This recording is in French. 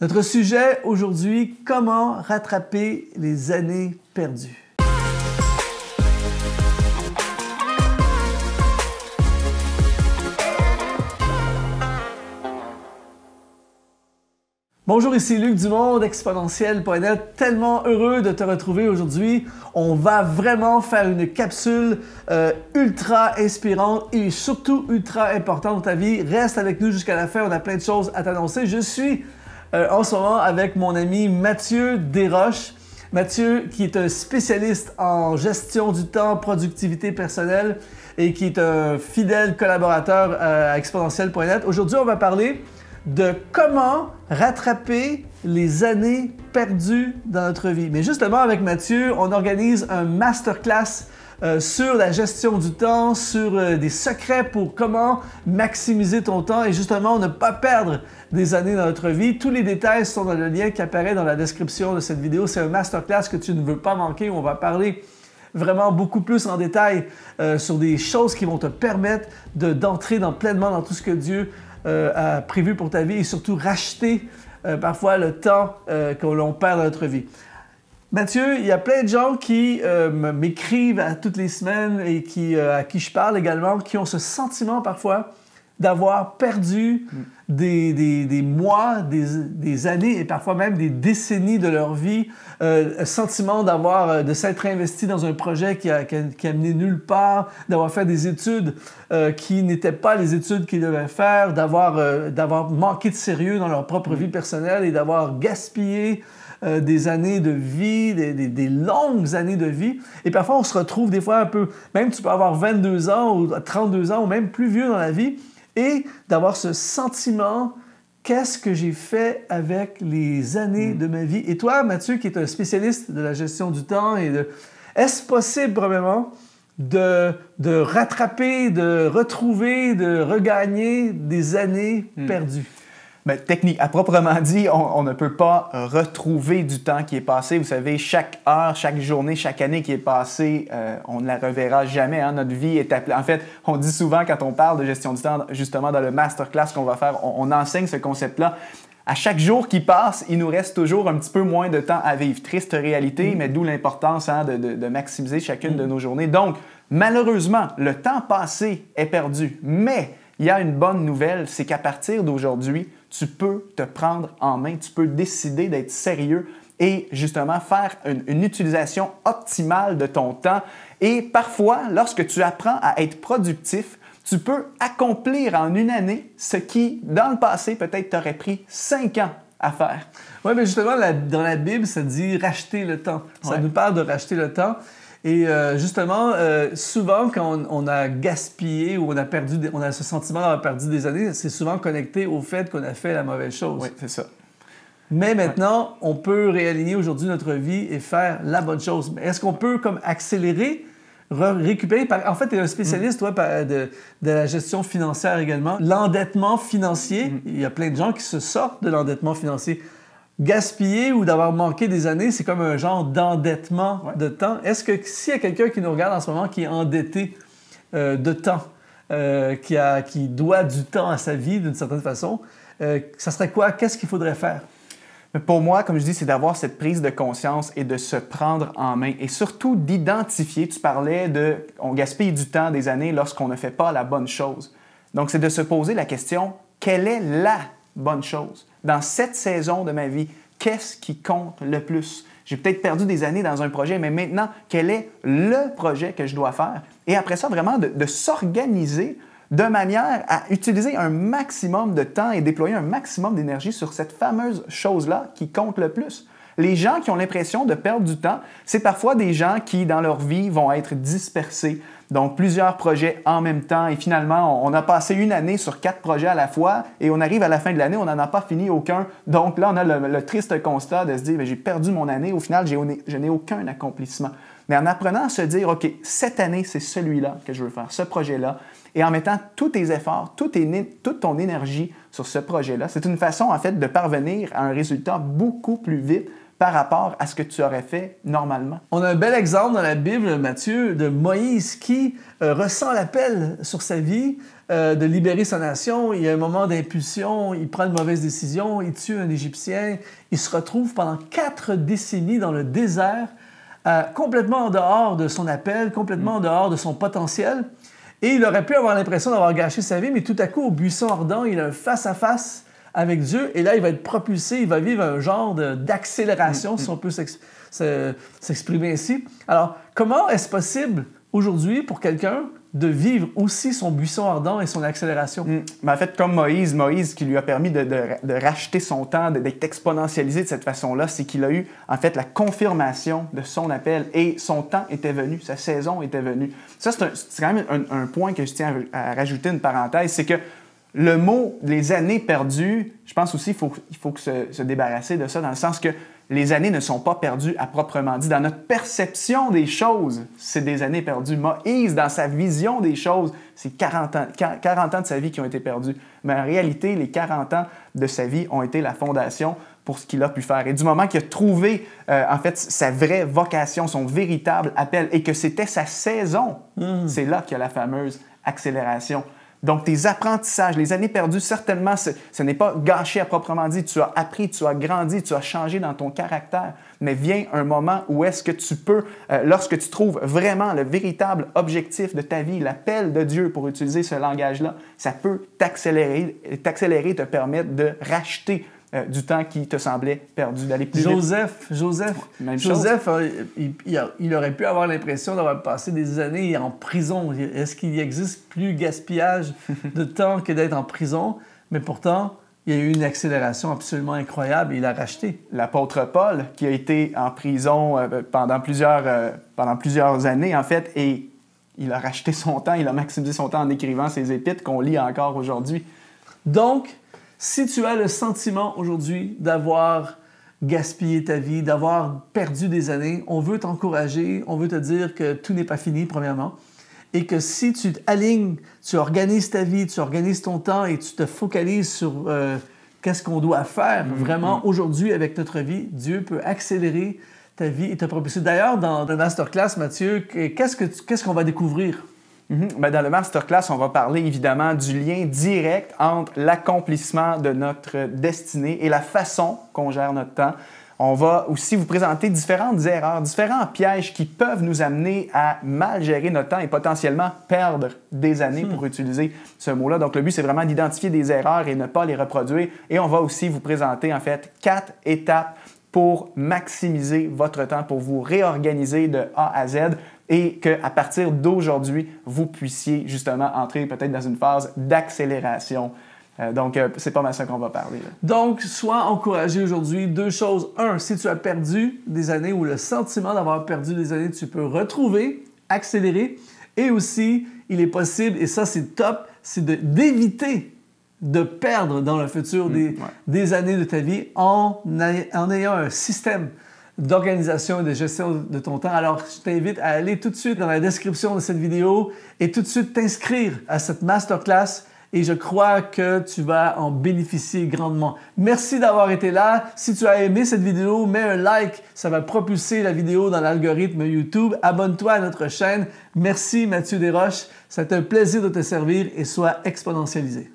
Notre sujet aujourd'hui, comment rattraper les années perdues. Bonjour, ici Luc Dumont d'exponentiel.net. Tellement heureux de te retrouver aujourd'hui. On va vraiment faire une capsule euh, ultra inspirante et surtout ultra importante dans ta vie. Reste avec nous jusqu'à la fin, on a plein de choses à t'annoncer. Je suis euh, en ce moment avec mon ami Mathieu Desroches. Mathieu, qui est un spécialiste en gestion du temps, productivité personnelle et qui est un fidèle collaborateur euh, à exponentiel.net. Aujourd'hui, on va parler de comment rattraper les années perdues dans notre vie. Mais justement, avec Mathieu, on organise un masterclass euh, sur la gestion du temps, sur euh, des secrets pour comment maximiser ton temps et justement ne pas perdre des années dans notre vie. Tous les détails sont dans le lien qui apparaît dans la description de cette vidéo. C'est un masterclass que tu ne veux pas manquer on va parler vraiment beaucoup plus en détail euh, sur des choses qui vont te permettre d'entrer dans, pleinement dans tout ce que Dieu a prévu pour ta vie et surtout racheter parfois le temps que l'on perd dans notre vie. Mathieu, il y a plein de gens qui euh, m'écrivent toutes les semaines et qui, euh, à qui je parle également, qui ont ce sentiment parfois d'avoir perdu mm. des, des, mois, des, années et parfois même des décennies de leur vie, euh, un sentiment d'avoir de s'être investi dans un projet qui a, qui mené nulle part, d'avoir fait des études qui n'étaient pas les études qu'ils devaient faire, d'avoir manqué de sérieux dans leur propre mm. vie personnelle et d'avoir gaspillé euh, des années de vie, des, longues années de vie. Et parfois, on se retrouve des fois un peu, même tu peux avoir 22 ans ou 32 ans ou même plus vieux dans la vie, et d'avoir ce sentiment qu'est-ce que j'ai fait avec les années mm. de ma vie. Et toi, Mathieu, qui est un spécialiste de la gestion du temps, est-ce possible, vraiment de, rattraper, de retrouver, de regagner des années mm. perdues? Ben, technique, à proprement dit, on, ne peut pas retrouver du temps qui est passé. Vous savez, chaque heure, chaque journée, chaque année qui est passée, euh, on ne la reverra jamais. Hein. Notre vie est appelée. En fait, on dit souvent quand on parle de gestion du temps, justement dans le masterclass qu'on va faire, on, enseigne ce concept-là. À chaque jour qui passe, il nous reste toujours un petit peu moins de temps à vivre. Triste réalité, mm. mais d'où l'importance hein, de, maximiser chacune de mm. nos journées. Donc, malheureusement, le temps passé est perdu. Mais il y a une bonne nouvelle, c'est qu'à partir d'aujourd'hui, tu peux te prendre en main, tu peux décider d'être sérieux et justement faire une, utilisation optimale de ton temps. Et parfois, lorsque tu apprends à être productif, tu peux accomplir en une année ce qui, dans le passé, peut-être t'aurait pris cinq ans à faire. Oui, mais justement, dans la Bible, ça dit racheter le temps. Ça nous parle de racheter le temps. Et euh, justement, euh, souvent, quand on, a gaspillé ou on a perdu, on a ce sentiment d'avoir perdu des années, c'est souvent connecté au fait qu'on a fait la mauvaise chose. Oui, c'est ça. Mais maintenant, on peut réaligner aujourd'hui notre vie et faire la bonne chose. Mais Est-ce qu'on peut comme accélérer récupérer. En fait, tu es un spécialiste, mm. toi, de, de la gestion financière également. L'endettement financier, mm. il y a plein de gens qui se sortent de l'endettement financier gaspiller ou d'avoir manqué des années, c'est comme un genre d'endettement de temps. Est-ce que s'il y a quelqu'un qui nous regarde en ce moment qui est endetté euh, de temps, euh, qui, doit du temps à sa vie d'une certaine façon, euh, ça serait quoi? Qu'est-ce qu'il faudrait faire? Pour moi, comme je dis, c'est d'avoir cette prise de conscience et de se prendre en main et surtout d'identifier. Tu parlais de on gaspille du temps, des années lorsqu'on ne fait pas la bonne chose. Donc, c'est de se poser la question quelle est la bonne chose dans cette saison de ma vie, qu'est-ce qui compte le plus? J'ai peut-être perdu des années dans un projet, mais maintenant, quel est le projet que je dois faire? Et après ça, vraiment, de, s'organiser de manière à utiliser un maximum de temps et déployer un maximum d'énergie sur cette fameuse chose-là qui compte le plus. Les gens qui ont l'impression de perdre du temps, c'est parfois des gens qui, dans leur vie, vont être dispersés, donc, plusieurs projets en même temps. Et finalement, on, a passé une année sur quatre projets à la fois et on arrive à la fin de l'année, on n'en a pas fini aucun. Donc là, on a le, triste constat de se dire, j'ai perdu mon année. Au final, je n'ai aucun accomplissement. Mais en apprenant à se dire, OK, cette année, c'est celui-là que je veux faire, ce projet-là, et en mettant tous tes efforts, toute, toute ton énergie sur ce projet-là, c'est une façon, en fait, de parvenir à un résultat beaucoup plus vite par rapport à ce que tu aurais fait normalement. On a un bel exemple dans la Bible, Matthieu, de Moïse qui euh, ressent l'appel sur sa vie euh, de libérer sa nation. Il y a un moment d'impulsion, il prend une mauvaise décision, il tue un Égyptien, il se retrouve pendant quatre décennies dans le désert, euh, complètement en dehors de son appel, complètement en dehors de son potentiel. Et il aurait pu avoir l'impression d'avoir gâché sa vie, mais tout à coup, au buisson ardent, il a un face-à-face face à face avec Dieu, et là, il va être propulsé, il va vivre un genre d'accélération, mm. si on peut s'exprimer ainsi. Alors, comment est-ce possible aujourd'hui pour quelqu'un de vivre aussi son buisson ardent et son accélération. Mais mm. ben, en fait, comme Moïse, Moïse qui lui a permis de, racheter son temps, d'être exponentialisé de cette façon-là, c'est qu'il a eu en fait la confirmation de son appel et son temps était venu, sa saison était venue. Ça, c'est quand même un, point que je tiens à rajouter une parenthèse, c'est que le mot les années perdues, je pense aussi qu'il faut, il faut se, se, débarrasser de ça dans le sens que les années ne sont pas perdues à proprement dit. Dans notre perception des choses, c'est des années perdues. Moïse, dans sa vision des choses, c'est 40 ans, 40 ans de sa vie qui ont été perdus. Mais en réalité, les 40 ans de sa vie ont été la fondation pour ce qu'il a pu faire. Et du moment qu'il a trouvé, euh, en fait, sa vraie vocation, son véritable appel, et que c'était sa saison, hmm. c'est là qu'il y a la fameuse accélération. Donc, tes apprentissages, les années perdues, certainement, ce, n'est pas gâché à proprement dit. Tu as appris, tu as grandi, tu as changé dans ton caractère. Mais vient un moment où est-ce que tu peux, euh, lorsque tu trouves vraiment le véritable objectif de ta vie, l'appel de Dieu pour utiliser ce langage-là, ça peut t'accélérer, t'accélérer, te permettre de racheter euh, du temps qui te semblait perdu, d'aller plus Joseph, Joseph, Joseph, euh, il, aurait pu avoir l'impression d'avoir passé des années en prison. Est-ce qu'il existe plus gaspillage de temps que d'être en prison? Mais pourtant, il y a eu une accélération absolument incroyable et il a racheté. L'apôtre Paul, qui a été en prison euh, pendant, plusieurs, pendant plusieurs années, en fait, et il a racheté son temps, il a maximisé son temps en écrivant ses épîtres qu'on lit encore aujourd'hui. Donc, si tu as le sentiment aujourd'hui d'avoir gaspillé ta vie, d'avoir perdu des années, on veut t'encourager, on veut te dire que tout n'est pas fini, premièrement, et que si tu t'alignes, tu organises ta vie, tu organises ton temps et tu te focalises sur euh, qu'est-ce qu'on doit faire mm-hmm. vraiment aujourd'hui avec notre vie, Dieu peut accélérer ta vie et te propulser. D'ailleurs, dans, le Masterclass, Mathieu, qu'est-ce qu'on va découvrir? Mhm. Ben, dans le masterclass, on va parler évidemment du lien direct entre l'accomplissement de notre destinée et la façon qu'on gère notre temps. On va aussi vous présenter différentes erreurs, différents pièges qui peuvent nous amener à mal gérer notre temps et potentiellement perdre des années pour hmm. utiliser ce mot-là. Donc le but, c'est vraiment d'identifier des erreurs et ne pas les reproduire. Et on va aussi vous présenter en fait quatre étapes pour maximiser votre temps, pour vous réorganiser de A à Z et qu'à partir d'aujourd'hui, vous puissiez justement entrer peut-être dans une phase d'accélération. Euh, donc, euh, c'est pas mal ça qu'on va parler. Donc, sois encouragé aujourd'hui. Deux choses. Un, si tu as perdu des années ou le sentiment d'avoir perdu des années, tu peux retrouver, accélérer. Et aussi, il est possible, et ça c'est top, c'est d'éviter de, perdre dans le futur mm, des, années de ta vie en, en ayant un système d'organisation et de gestion de ton temps. Alors, je t'invite à aller tout de suite dans la description de cette vidéo et tout de suite t'inscrire à cette masterclass et je crois que tu vas en bénéficier grandement. Merci d'avoir été là. Si tu as aimé cette vidéo, mets un like, ça va propulser la vidéo dans l'algorithme YouTube. Abonne-toi à notre chaîne. Merci Mathieu Desroches, c'est un plaisir de te servir et sois exponentialisé.